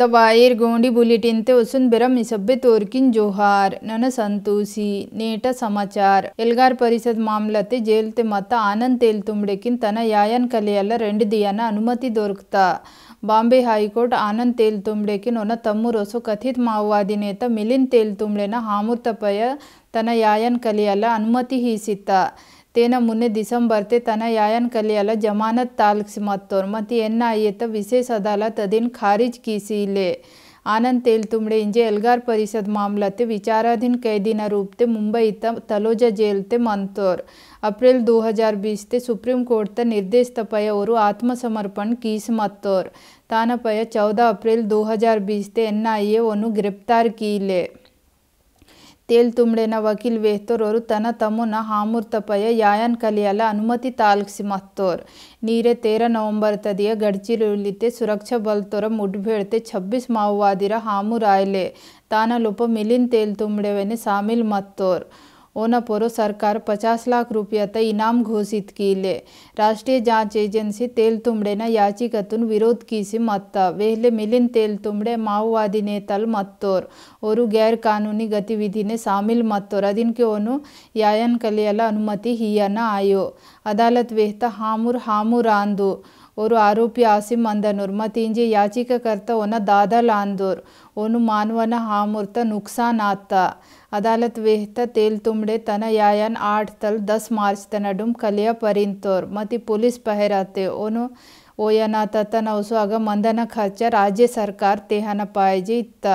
ದವಾಯೇರ್ ಗೋಂಡಿ bulletin ತೆ ಒಸುನ್ ಬೆರಂ ಇಸಬ್ಬೆ ತೋರ್ಕಿನ್ ಜೋಹಾರ್ ನನ ಸಂತೋಷಿ ನೇಟ ಸಮಾಚಾರ್ ಎಲ್ಗಾರ್ ಪರಿಷತ್ ಮಾಮ್ಲತೆ ಜೇಲ್ ತೆ ಮತ ಆನಂದ್ ತೇಲ್ ತುಂಬ್ಡೆಕಿನ್ ತನ ಯಾಯನ್ ಕಲೆಯಲ್ಲ ರೆಂಡು ದಿಯನ ಅನುಮತಿ ದೊರಕುತ್ತಾ ಬಾಂಬೆ ಹೈಕೋರ್ಟ್ ಆನಂದ್ ತೇಲ್ ತುಂಬ್ಡೆಕಿನ್ ಒನ ತಮ್ಮುರೊಸು ಕಥಿತ್ ಮಾವೋವಾದಿ ನೇತ ಮಿಲಿನ್ ತೇಲ್ ತುಂಬ್ಳೆನ ಹಾಮುತ್ತಪಯ ತನ ಯಾಯನ್ ಕಲೆಯಲ್ಲ ಅನುಮತಿ ಹೀಸಿತ್ತ ತೇನ ಮುನ್ನೆ ದಿಸಂಬರ್ತೆ ತನ ಯಾಯನ್ ಕಲಿಯಲ ಜಮಾನತ್ ತಾಲ್ಕ್ಸ್ ಮತ್ತೋರ್ ಮತ್ತು ಎನ್ನ ಆಯತ ವಿಶೇಷ ಅದಾಲತ್ ಅದಿನ್ ಖಾರಿಜ್ ಕೀಸಿಲೆ ಆನಂದ್ ತೇಲ್ ತುಮ್ಡೆ ಇಂಜೆ ಎಲ್ಗಾರ್ ಪರಿಷದ್ ಮಾಮಲತೆ ವಿಚಾರಾಧೀन कैदीನ ರೂಪತೆ ಮುಂಬೈ ಇತ ತಲೋಜಾ ಜೇಲ್ತೆ ಮಂತೋರ್ अप्रैल 2020 ते सुप्रीम कोर्ट ता निर्देश तपय और आत्मसमर्पण कीस मत्तोर तानपय 14 अप्रैल 2020 ते एनआईए गिरफ्तार कीले ತೇಲ್ ತುಂಬ್ಡೆನ ವಕೀಲ್ ವೇತೋರವರು ತನ್ನ ತಮ್ಮನ ಹಾಮೂರ್ತಪಯ ಯಾಯನ್ ಕಲಿಯಲ ಅನುಮತಿ ತಾಲ್ಕ್ಸಿ ಮತ್ತೋರ್ ನೀರೆ ತೇರ ನವಂಬರ್ ತದಿಯ ಗಡ್ಚಿರುಳಿತೆ ಸುರಕ್ಷಾ ಬಲ್ತೋರ ಮುಡ್ಬೇಳ್ತೆ ಛಬ್ಬಿಸ್ ಮಾವೋವಾದಿರ ಹಾಮೂರ್ ಆಯ್ಲೆ ಲೋಪ ಮಿಲಿನ್ ತೇಲ್ ಸಾಮಿಲ್ ಮತ್ತೋರ್ ઓના પોરો સરકાર પચાસ લાખ રૂપિયા ત ઇનામ ઘોષિત કીલે રાષ્ટ્રીય જાંચ એજન્સી તેલતુંબડેನ ಯಾಚಿಕತುನ್ ವಿರೋಧ ಕೀಸಿ ಮತ್ತ ವೇಹ್ಲೆ ಮಿಲಿನ್ તેલતુંબડે ಮಾವೋವಾದಿ ನೇತಲ್ ಮತ್ತೋರ್ ಅವರು ಗೈರ್ಕಾನೂನಿ ಗತಿವಿಧಿನೆ ಶಾಮಿಲ್ ಮತ್ತೋರ್ ಅದಿನಕ್ಕೆ ಓನು ಯಾಯನ್ ಕಲಿಯಲ ಅನುಮತಿ ಹಿಯನ ಆಯೋ ಅದಾಲತ್ ವೇಹ್ತ ಹಾಮುರ್ ಹಾಮುರ್ ಆಂದು और आरोपी आसिम मंदनूर मतिंजी याचिकाकर्ता ओन दादल आंदोर ओनु मानवन हामूर्त नुकसान आता अदालत वेहता तेल तुमड़े तन यायन आठ तल दस मार्च तनडुम कलिया परिंतोर मति पुलिस पहराते ओनु ओयना ततन वसुआग मंदन खर्च राज्य सरकार तेहन पायजी इत्ता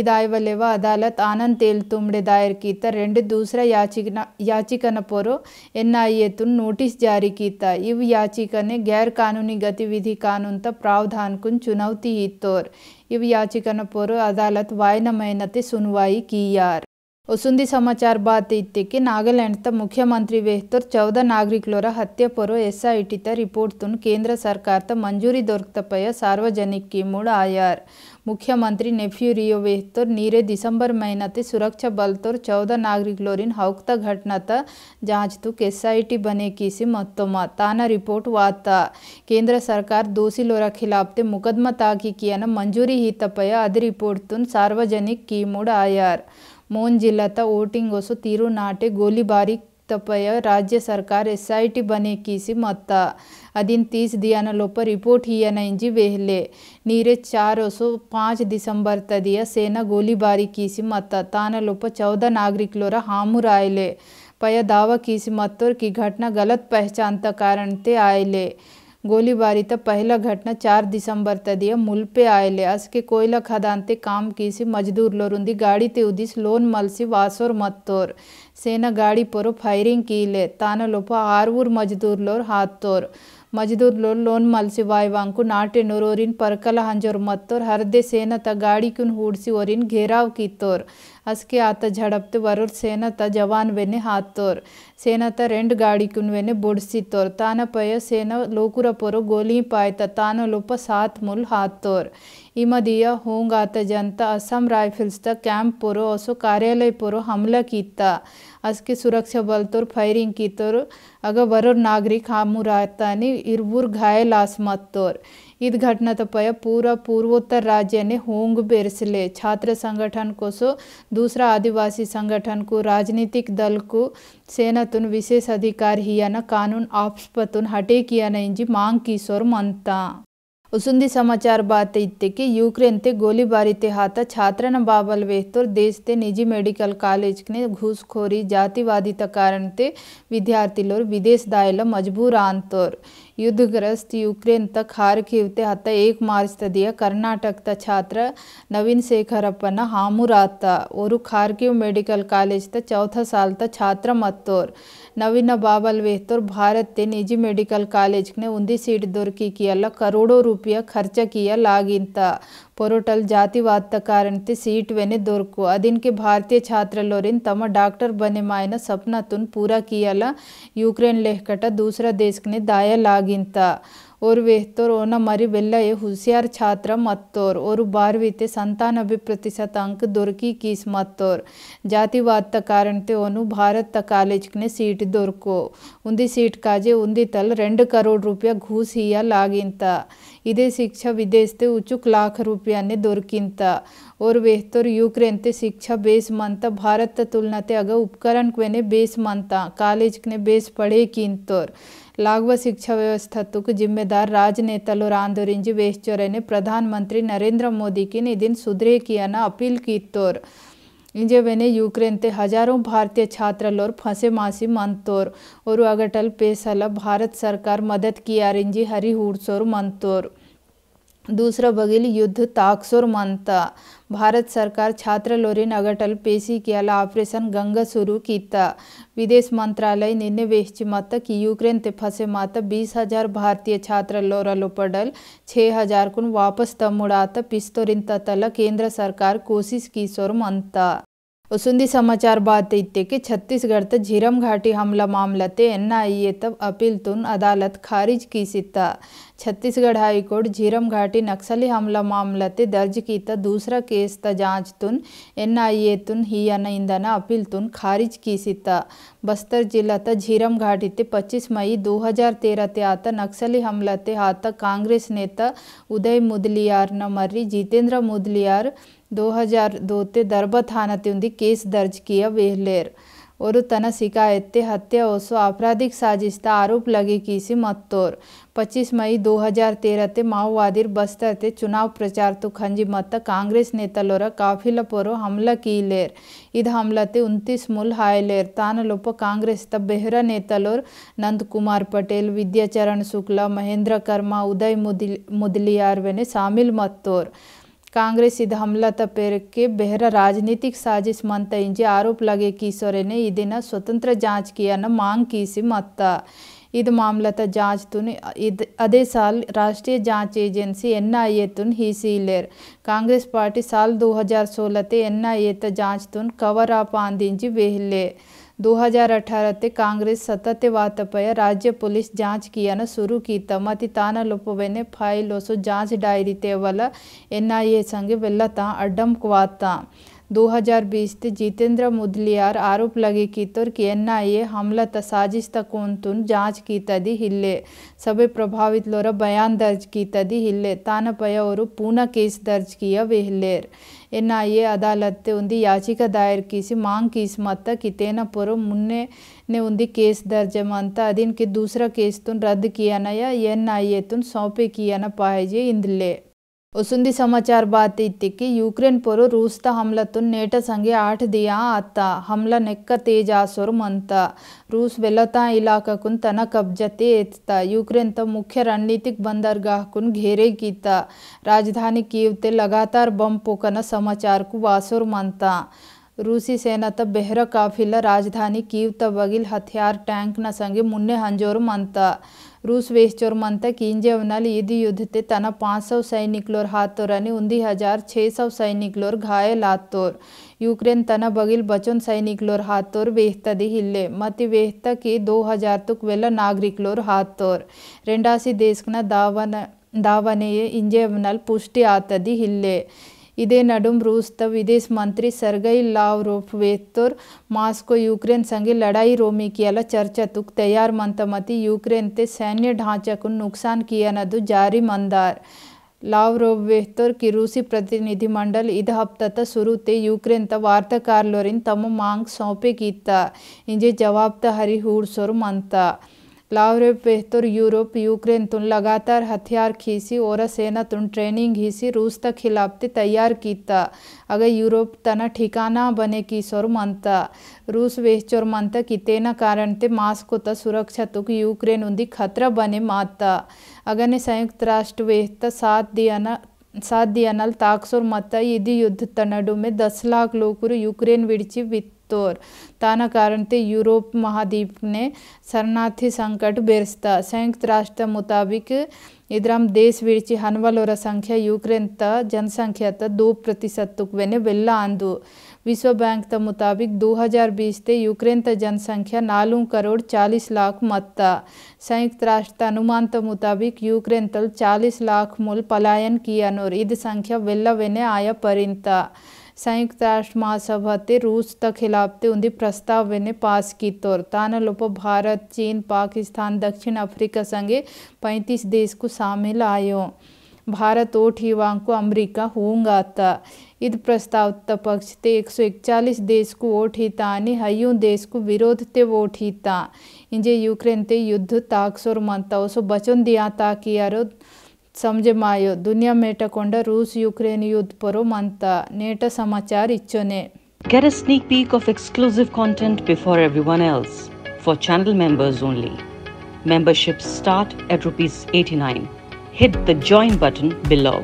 इदायवलेव अदालत आनंद तेल तुमड़े दायर कीता रेंड दूसरा याचिकन याचिकन पोरो एन आई ए नोटिस जारी कीता इव याचिकने गैर कानूनी गतिविधि कानून त प्रावधान कुन चुनौती ही तोर इव याचिकन पोरो अदालत वायनमयनते सुनवाई की यार वसुंधी समाचार बात इत्ते नागालैंड ता मुख्यमंत्री वेहतर चौदह नागरिकलोर हत्या पूर्व एसआईटी ता रिपोर्ट तुन केंद्र सरकार त मंजूरी दौरकपय सार्वजनिक की मूड आयार मुख्यमंत्री नेफ्यू रियो वेहतर नीरे दिसंबर महीना ते सुरक्षा बल तोर चौदह नागरिक लोरिन हौकता घटना ता जांच तुक एस आई टी बने किसी मतोमा ताना रिपोर्ट वाता केंद्र सरकार दोषी लोरा खिलाफ ते मुकदमा ताकी किया न मंजूरी ही तपया अधि रिपोर्ट तुन सार्वजनिक की मूड आयार मोन मोनजिल्लात ವೋಟಿಂಗೊಸು ತಿರುನಾಟೆ ಗೋಲಿಬಾರಿ ತಪಯ ರಾಜ್ಯ ಸರ್ಕಾರ ಎಸ್ಐಟಿ बने कीसी मत अदीन तीस दियाना लोप रिपोर्ट ही ना वेहले नीरे चार सौ पाँच दिसंबर तदिया सेना गोलीबारी कीसी मत तान लोप चौदह नागरिक लोरा हामुर आयले पया दावा कीसी मत की घटना गलत पहचानता कारण ते आयले गोलीबारी पहला घटना चार दिसंबर तदीय मुलपे आयले असके कोयला खदानते काम कीसी मजदूर लोर लोरुंदी गाड़ी ते उदिस लोन मलसी वासोर मत्तोर सेना गाड़ी पर फायरिंग कीले तान लोप आरवूर मजदूर लोर हाथ तोर ಮಜದೂರ್ಲೋನ್ ಮಲ್ಸಿವಾಯ್ವಾಂಕು ನಾಟೆನೂರ್ ಒರಿನ್ ಪರ್ಕಲ ಹಂಜೋರ್ ಮತ್ತೋರ್ ಹರ್ದೆ ಸೇನತ ಗಾಡಿಕುನ್ ಹೂಡ್ಸಿ ಒರಿನ್ ಘೇರಾವ್ ಕಿತ್ತೋರ್ ಅಸ್ಕೆ ಆತ ಝಡಪ್ತೆ ವರೋರ್ ಸೇನತ ಜವಾನ್ ವೆನೆ ಹಾತ್ತೋರ್ ಸೇನತ ರೆಂಡ್ ಗಾಡಿಕುನ್ ವೆನೆ ಬುಡ್ಸಿತ್ತೋರ್ ತಾನ ಪಯ ಸೇನ ಲೋಕುರ ಪೊರೋ ಗೋಲಿ ಪಾಯ್ತ ತಾನ ಲೋಪ ಸಾತ್ ಮುಲ್ ಹಾತ್ತೋರ್ ಇಮದಿಯ ಹೋಂಗಾತ ಜನತ ಅಸ್ಸಾಂ ರೈಫಲ್ಸ್ ತ ಕ್ಯಾಂಪ್ ಪೊರೋ ಅಸೋ ಕಾರ್ಯಾಲಯ ಪೊರೋ ಹಮ್ಲ ಕಿತ್ತ ಅದಕ್ಕೆ सुरक्षा ಬಲ್ತೋರು ಫೈರಿಂಗ್ ಕೀತೋರು ಆಗ बर नागरिक हामूर आतानी ಇರ್ಬೂರು घायल आसमोर इत घटना तपय तो पूरा पूर्वोत्तर राज्य ने होंग बेरसले छात्र संगठन कोसो दूसरा आदिवासी संगठन को राजनीतिक दल को सेना तुन विशेष अधिकार हियाना कानून आपस्पतुन हटे किया नहीं जी मांग की सोर मंता उसुंदी समाचार बात इत्ते कि यूक्रेन ते गोलीबारी ते हाथा छात्र बाबल वेहतर देश ते निजी मेडिकल कॉलेज ने घुसखोरी जातिवादी त कारण ते विद्यार्थी लोर विदेश दायल मजबूर आंतर ಯುದ್ಧಗ್ರಸ್ತ ಯುಕ್ರೇನ್ ತಕ್ ಹಾರ್ ಕಿವ್ತೆ ಹತ್ತ ಏಕ್ ಮಾರ್ಚ್ ತದಿಯ ಕರ್ನಾಟಕದ छात्र नवीन शेखरಪ್ಪನ ಹಾಮುರಾತ ಅವರು ಖಾರ್ಕಿವ್ ಮೆಡಿಕಲ್ ಕಾಲೇಜ್ ತ ಚೌಥ ಸಾಲ್ ತ छात्र ಮತ್ತೋರ್ ನವೀನ ಬಾಬಲ್ ವೇಹ್ತೋರ್ ಭಾರತ್ ತೆ ನಿಜಿ ಮೆಡಿಕಲ್ ಕಾಲೇಜ್ ನೆ ಉಂದಿ ಸೀಟ್ ದೊರಕಿ ಕಿಯಲ್ಲ ಕರೋಡೋ ರೂಪಾಯಿ ಖರ್ಚ ಕಿಯ ಲಾಗಿಂತ पोरोटल जातिवाद कारणते सीट वेने दोरको अदीन के भारतीय छात्र लोरिन तम डॉक्टर बने मायन सपना तुन पूरा कियाला यूक्रेन लेहकटा दूसरा देश दाया लागिनता और वेतोर ओ नमारी वेलये हुशियार छात्र मत्तोर बारवीते बारहवीं संतानबे प्रतिशत अंक दुर्की किस जाति जातिवाद कारण ते ओनु भारत कॉलेज ने सीट दुर्को उन्दी सीट काजे उन्दी तल रे करोड़ रुपया घूस हिया लागिंता इदे शिक्षा विदेश ते उचुक लाख रुपया ने दुर्किंता और वेहतोर यूक्रेन ते शिक्षा बेस मंत भारत तुलना ते अग उपकरण को बेस मंता कॉलेज ने बेस पढ़े किंतोर లాఘవ शिक्षा व्यवस्था జిమ్మెదాर जिम्मेदार और आंदोलन बेस्चोर ने प्रधानमंत्री नरेंद्र मोदी की निधि सुधरे अपील की तोर इंजेवेने यूक्रेन ते हजारों भारतीय छात्र लोर फंसे मासी मंतोर और अगटल पेशल भारत सरकार मदद किया रिंजी हरी सोर मंतोर दूसरा बगिल युद्ध ताकसोर मंता भारत सरकार छात्र लोरी अगटल पेशी अला ऑपरेशन गंगा शुरू किया विदेश मंत्रालय निन्ने वेच मत कि यूक्रेन ते फंसे मत बीस हजार भारतीय छात्र लो पडल छः हजार कुन वापस तमुड़ात पिस्तोरिन तला केंद्र सरकार कोशिश की सोर मंता उसुंदी समाचार बात इत्य कि छत्तीसगढ़ त झीरम घाटी हमला मामला ते ए तब अपील तुन अदालत खारिज की सीता छत्तीसगढ़ हाईकोर्ट झीरम घाटी नक्सली हमला मामला ते दर्ज की त दूसरा केस त जांच तुन ए तुन हिया नंदना अपील तुन खारिज की सीता बस्तर जिला त झीरम घाटी ते 25 मई 2013 ते आता नक्सली हमला ते हाथ कांग्रेस नेता उदय मुदलियार न मर्री जितेंद्र मुदलियार हजार ದರ್ಬ ಥಾಣತೆಯೊಂದಿ केस दर्ज किया वेहलेर और तन शिकायत हत्या ओसो आपराधिक साजिश आरोप लगे किसी मत्तोर 25 मई 2013 ते माओवादी बस्तर ते चुनाव प्रचार तो खंजी मत कांग्रेस नेता लोरा काफिला पोरो हमला की लेर इध हमलाते उनतीस मूल लेर तान लोप कांग्रेस तब बेहरा नेता लोर नंद कुमार पटेल विद्याचरण शुक्ला महेंद्र कर्मा उदय मुदलियार वेने शामिल मत्तोर ಕಾಂಗ್ರೆಸ್ ಇದು ಹಮ್ಲಾ ತಪ್ಪೇರಕ್ಕೆ ಬೆಹರ ರಾಜನೀತಿಕ ಸಾಜಿಶ್ ಮಂತ ಇಂಜಿ ಆರೋಪ ಲಗೆ ಕೀಸೋರೇನೆ ಸ್ವತಂತ್ರ ಜಾಂಚ್ಕಿಯನ್ನು ಮಾಂಗ್ ಕೀಸಿ ಮತ್ತ ಇದು ಮಾಮ್ಲತ ಜಾಂಚ್ ತುನ್ ಇದು ಅದೇ ಸಾಲ್ ರಾಷ್ಟ್ರೀಯ ಜಾಂಚ್ ಏಜೆನ್ಸಿ ಎನ್ ಐ ಎ ತುನ್ ಹೀಸೀಲೇರ್ ಕಾಂಗ್ರೆಸ್ ಪಾರ್ಟಿ ಸಾಲ್ ದೋ ಹಜಾರ್ ಸೋಲತೆ ಎನ್ ಐ ಎ ತ ಜಾಂಚ್ ತುನ್ ಕವರ್ ಆಂದಿಂಜಿ 2018 ते कांग्रेस सतत ಕಾಂಗ್ರೆಸ್ ಸತತವಾತಪಯ ರಾಜ್ಯ ಪೊಲೀಸ್ ಜಾಂಚ್ ಕಿಯನ ಶುರು ಕೀತ ಮತಿ ತಾನ ಲೊಪವೆನೆ ಫೈಲ್ ಒಸು ಜಾಂಚ್ ಡಾಯರಿ ತೇವಲ ಎನ್ಐಎ ಸಂಗೆ ವೆಲ್ಲತ ಅಡ್ಡಂ ಕ್ವಾತ 2020 ते जितेंद्र मुदलियार आरोप लगे की तोर कि एन आई ए हमला त साजिश त कोंतुन जांच की तदी हिले सबे प्रभावित लोरा बयान दर्ज की तदी हिल्ले तानपया और पूना केस दर्ज किया वेहलेर ಎನ್ಐಎ ಅದಾಲತ್ತೆ ಉಂದು याचिका ದಾಯರ್ की मांग की ಮತ್ತ ಕಿತೇನ ಪೂर्व मुन्ने ने उनकी केस दर्ज मानता अधीन के दूसरा केस तुन रद्द किया ना या एन आई ए तुन सौंपे किया ना पाए जे इंदले समाचार ವಸುಂಧಿ ಸಮಾಚಾರ ಬಾತ್ ಇತ್ತಿಕ್ಕಿ ಯುಕ್ರೇನ್ ಪೊರು ರೂಸ್ತ ಹಮ್ಲತುನ್ ನೇಟ ಸಂಗೆ ಆಟ ದಿಯಾ ಆತ ಹಮ್ಲ ನೆಕ್ಕ ತೇಜ್ ಆಸೋರು रूस ರೂಸ್ इलाका ಇಲಾಖಕುನ್ ತನ ಕಬ್ಜತೆ ಎತ್ತ यूक्रेन तो मुख्य रणनीतिक बंदरगाह कुन घेरे कीता राजधानी कीव ते लगातार बम पोकना समाचार को वासुर मानता रूसी सेना तब बेहरा काफिला राजधानी कीव तब बगिल हथियार टैंक न संगे मुन्ने हंजोर मानता रूस वेस्टोरमंता की इन जवनाल युद्ध युद्धते तना 500 सौ लोर हाथोरानी उन्दी हजार छः सौ सैनिक लोर घायल हाथोर यूक्रेन तना बगिल बचोन सैनिक हाथोर वेहता हिले मत वेहत की दो हजार तुक वेल नागरिक लोर हाथोर रेंडासी देशकना दावन दावने इंजेवनल पुष्टि आतदी हिल्ले ಇದೇ ನಡುಮ್ ರೂಸ್ತ ವಿದೇಶ ಮಂತ್ರಿ ಸರ್ಗೈ ಲಾವ್ರೋಫ್ ವೇತೋರ್ ಮಾಸ್ಕೋ ಯುಕ್ರೇನ್ ಸಂಗೆ ಲಡಾಯಿ ರೋಮಿಕಿಯಲ ತುಕ್ ತಯಾರ್ ಮಂತಮತಿ ಯುಕ್ರೇನ್ ತೆ ಸೈನ್ಯ ಢಾಂಚಕು ನುಕ್ಸಾನ್ ಕಿಯನದು ಜಾರಿ ಮಂದಾರ್ ಲಾವ್ರೋವ್ ವೆಹ್ತೋರ್ ರೂಸಿ ಪ್ರತಿನಿಧಿ ಮಂಡಲ್ ಇದ ಹಪ್ತತ ಸುರುತೆ ಯುಕ್ರೇನ್ ತ ವಾರ್ತಾಕಾರ್ಲೋರಿನ್ ತಮ್ಮ ಮಾಂಗ್ ಸೌಂಪೆ ಕೀತ ಇಂಜೆ ಹರಿ ಹೂಡ್ಸೋರು ಮಂತ लावरेव बेहतर यूरोप यूक्रेन तुन लगातार हथियार खीसी और सेना तुन ट्रेनिंग घीसी रूस तक खिलाफ्ते तैयार कीता अगर यूरोप तना ठिकाना बने की सोर मानता रूस वेहचोर मानता कि तेना कारण ते मास्को त सुरक्षा तुक यूक्रेन उन्दी खतरा बने माता अगर ने संयुक्त राष्ट्र वेहता साथ दिया ना साथ दिया नल ताकसोर मत यदि युद्ध तनडु में दस लाख लोग यूक्रेन विड़ची वित्त ताना कारण ಕಾರಣತೆ यूरोप महाद्वीप ने शरणार्थी संकट बेरसता संयुक्त राष्ट्र मुताबिक इधर देश वीर्ची हनवलोर संख्या यूक्रेन त जनसंख्या त दो प्रतिशत वेने ಬೆಲ್ಲ ಅಂದು विश्व बैंक त मुताबिक 2020 ते यूक्रेन त जनसंख्या नालू करोड़ 40 लाख मत संयुक्त राष्ट्र अनुमान त मुताबिक यूक्रेन तल 40 लाख मूल पलायन किया नोर इध संख्या वेने आया परिंता संयुक्त राष्ट्र महासभा रूस ಸಂಯುಕ್ತ ರಾಷ್ಟ್ರ ಮಹಾಸಭಾತೆ प्रस्ताव ने पास की ಪಾಸ್ ಕಿತ್ತೋರು लोप भारत चीन पाकिस्तान दक्षिण अफ्रीका संगे पैंतीस देश को शामिल आयो भारत ओठ को अमेरिका था इद प्रस्ताव पक्ष ते एक सौ इकचालीस देश को वोट हितानी हयू देश को विरोध ते वोट हिता इंजे यूक्रेन ते युद्ध ताकसोर सोर मनता ओसो बचन दिया कि यारो समझमायो दुनिया मेटकोंड रूस यूक्रेन युद्ध परुम अंत नेट समाचार इच्चोने Get a sneak peek of exclusive content before everyone else for channel members only. Memberships start at rupees 89. Hit the join button below.